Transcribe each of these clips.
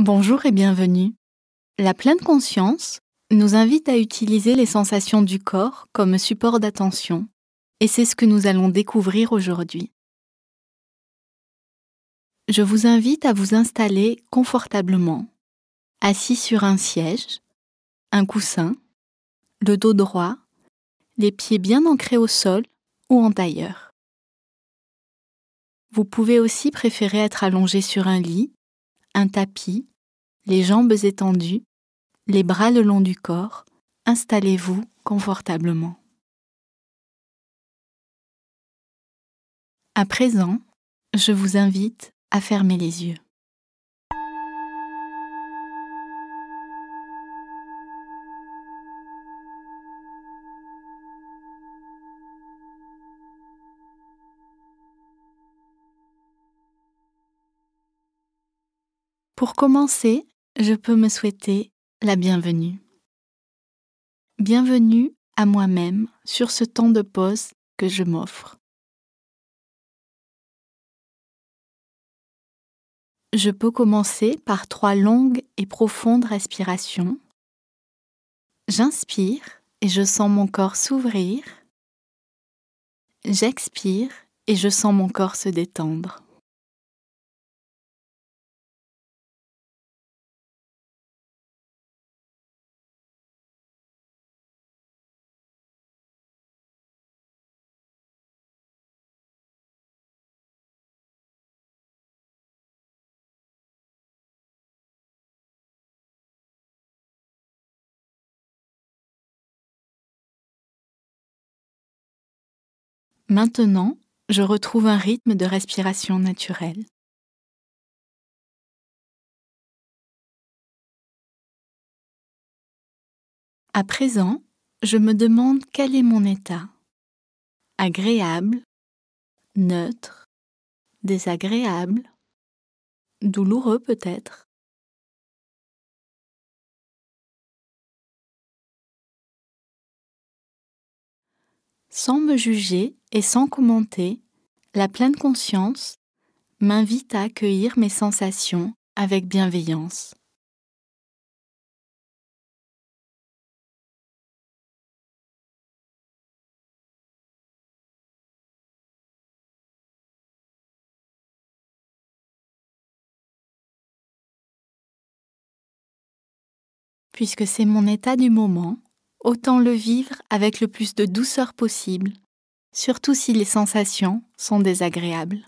Bonjour et bienvenue. La pleine conscience nous invite à utiliser les sensations du corps comme support d'attention, et c'est ce que nous allons découvrir aujourd'hui. Je vous invite à vous installer confortablement, assis sur un siège, un coussin, le dos droit, les pieds bien ancrés au sol ou en tailleur. Vous pouvez aussi préférer être allongé sur un lit un tapis, les jambes étendues, les bras le long du corps, installez-vous confortablement. À présent, je vous invite à fermer les yeux. Pour commencer, je peux me souhaiter la bienvenue. Bienvenue à moi-même sur ce temps de pause que je m'offre. Je peux commencer par trois longues et profondes respirations. J'inspire et je sens mon corps s'ouvrir. J'expire et je sens mon corps se détendre. Maintenant, je retrouve un rythme de respiration naturel. À présent, je me demande quel est mon état. Agréable, neutre, désagréable, douloureux peut-être. Sans me juger et sans commenter, la pleine conscience m'invite à accueillir mes sensations avec bienveillance. Puisque c'est mon état du moment, autant le vivre avec le plus de douceur possible, surtout si les sensations sont désagréables.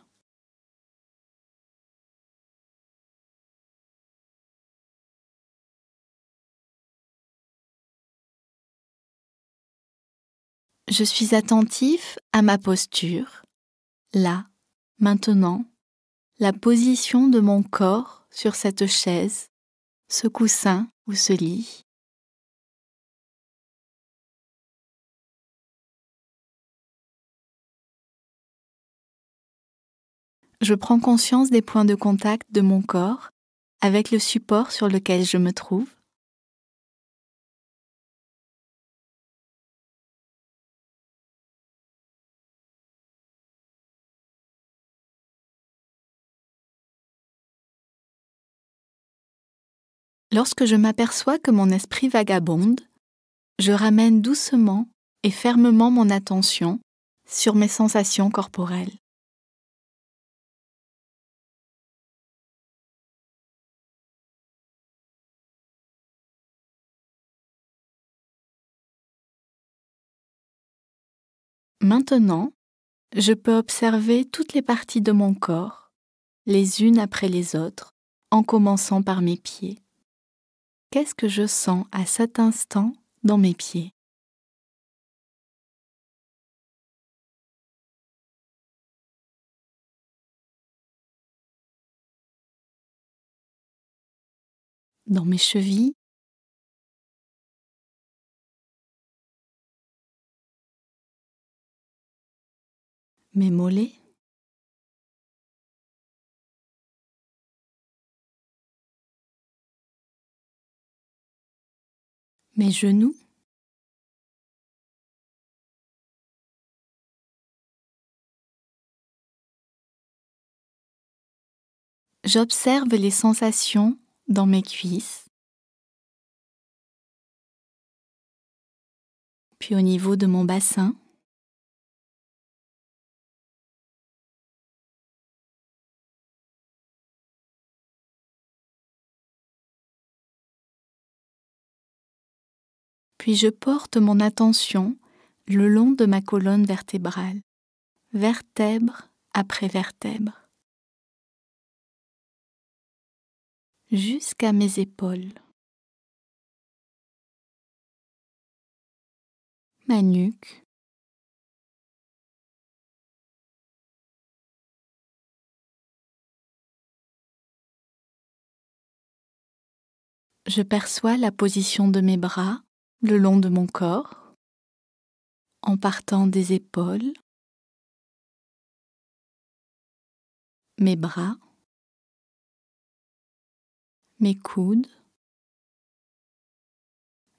Je suis attentif à ma posture, là, maintenant, la position de mon corps sur cette chaise, ce coussin ou ce lit. je prends conscience des points de contact de mon corps avec le support sur lequel je me trouve. Lorsque je m'aperçois que mon esprit vagabonde, je ramène doucement et fermement mon attention sur mes sensations corporelles. Maintenant, je peux observer toutes les parties de mon corps, les unes après les autres, en commençant par mes pieds. Qu'est-ce que je sens à cet instant dans mes pieds Dans mes chevilles, mes mollets, mes genoux, J'observe les sensations dans mes cuisses, puis au niveau de mon bassin. puis je porte mon attention le long de ma colonne vertébrale, vertèbre après vertèbre, jusqu'à mes épaules, ma nuque, je perçois la position de mes bras le long de mon corps, en partant des épaules, mes bras, mes coudes,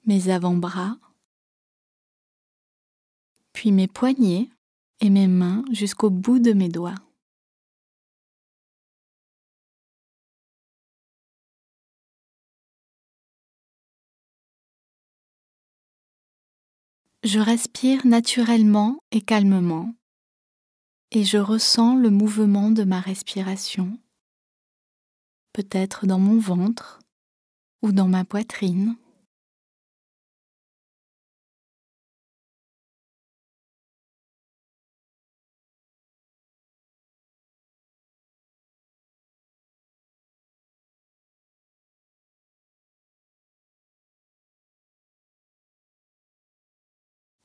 mes avant-bras, puis mes poignets et mes mains jusqu'au bout de mes doigts. Je respire naturellement et calmement et je ressens le mouvement de ma respiration, peut-être dans mon ventre ou dans ma poitrine.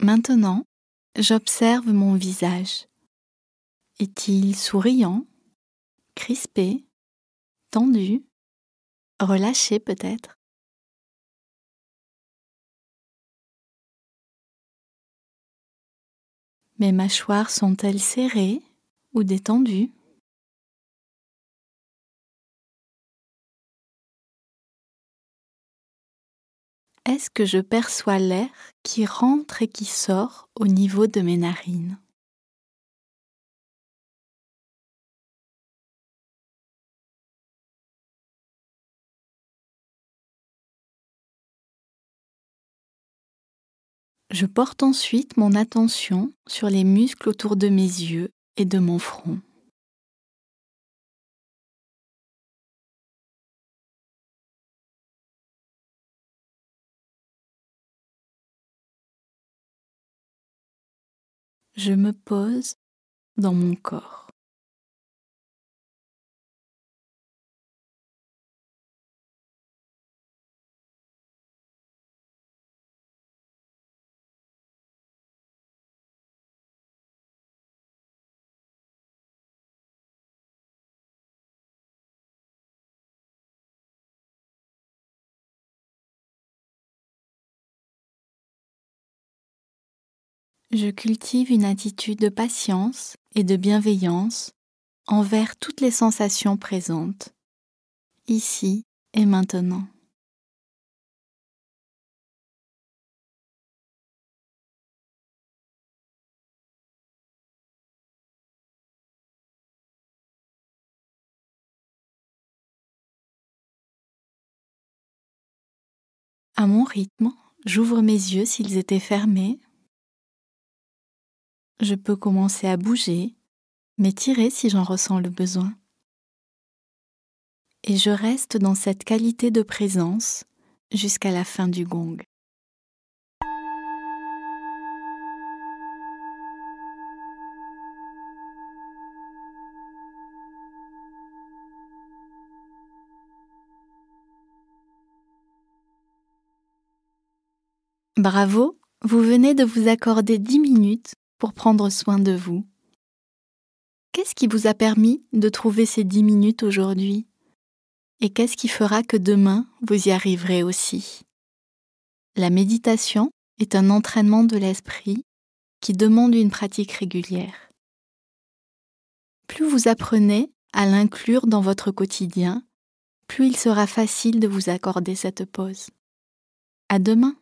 Maintenant, j'observe mon visage. Est-il souriant, crispé, tendu, relâché peut-être Mes mâchoires sont-elles serrées ou détendues est-ce que je perçois l'air qui rentre et qui sort au niveau de mes narines Je porte ensuite mon attention sur les muscles autour de mes yeux et de mon front. je me pose dans mon corps. je cultive une attitude de patience et de bienveillance envers toutes les sensations présentes, ici et maintenant. À mon rythme, j'ouvre mes yeux s'ils étaient fermés je peux commencer à bouger, m'étirer si j'en ressens le besoin. Et je reste dans cette qualité de présence jusqu'à la fin du gong. Bravo, vous venez de vous accorder 10 minutes pour prendre soin de vous. Qu'est-ce qui vous a permis de trouver ces dix minutes aujourd'hui Et qu'est-ce qui fera que demain vous y arriverez aussi La méditation est un entraînement de l'esprit qui demande une pratique régulière. Plus vous apprenez à l'inclure dans votre quotidien, plus il sera facile de vous accorder cette pause. À demain!